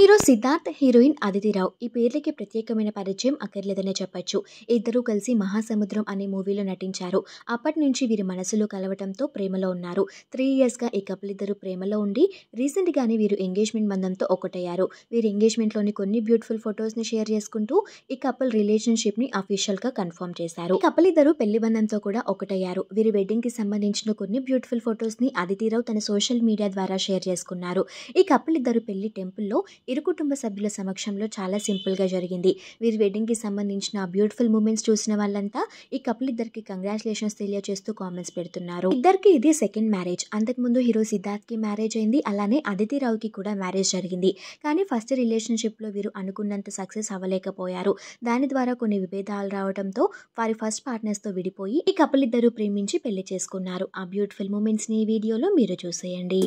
hero Siddharth heroine Aditi Rao ఈ పేర్లకి ప్రత్యేకమైన పరిచయం అక్కర్లేదనే చెప్పొచ్చు ఇద్దరూ కలిసి మహాసముద్రం అనే మూవీలో నటించారు అప్పటి నుంచి వీరి మనసులో కలవటంతో ప్రేమలో ఉన్నారు త్రీ ఇయర్స్గా ఈ కపుల్ ఇద్దరు ప్రేమలో ఉండి రీసెంట్గానే వీరు ఎంగేజ్మెంట్ బంధంతో ఒకటయ్యారు వీరి ఎంగేజ్మెంట్లోని కొన్ని బ్యూటిఫుల్ ఫొటోస్ని షేర్ చేసుకుంటూ ఈ కపుల్ రిలేషన్షిప్ని అఫీషియల్గా కన్ఫర్మ్ చేశారు కపుల్ ఇద్దరు పెళ్లి బంధంతో కూడా ఒకటయ్యారు వీరి వెడ్డింగ్కి సంబంధించిన కొన్ని బ్యూటిఫుల్ ఫొటోస్ని అదితిరావు తన సోషల్ మీడియా ద్వారా షేర్ చేసుకున్నారు ఈ కపుల్ ఇద్దరు పెళ్లి టెంపుల్లో ఇరు కుటుంబ సభ్యుల సమక్షంలో చాలా సింపుల్గా జరిగింది వీరి వెడ్డింగ్కి సంబంధించిన బ్యూటిఫుల్ మూమెంట్స్ చూసిన వాళ్ళంతా ఈ కపుల్ ఇద్దరికి కంగ్రాచులేషన్స్ తెలియజేస్తూ కామెంట్స్ పెడుతున్నారు ఇద్దరికి ఇది సెకండ్ మ్యారేజ్ అంతకుముందు హీరో సిద్ధార్థ్కి మ్యారేజ్ అయింది అలానే అదితి రావుకి కూడా మ్యారేజ్ జరిగింది కానీ ఫస్ట్ రిలేషన్షిప్లో వీరు అనుకున్నంత సక్సెస్ అవ్వలేకపోయారు దాని ద్వారా కొన్ని విభేదాలు రావడంతో వారి ఫస్ట్ పార్ట్నర్స్తో విడిపోయి ఈ కపుల్ ఇద్దరు ప్రేమించి పెళ్లి చేసుకున్నారు ఆ బ్యూటిఫుల్ మూమెంట్స్ని ఈ వీడియోలో మీరు చూసేయండి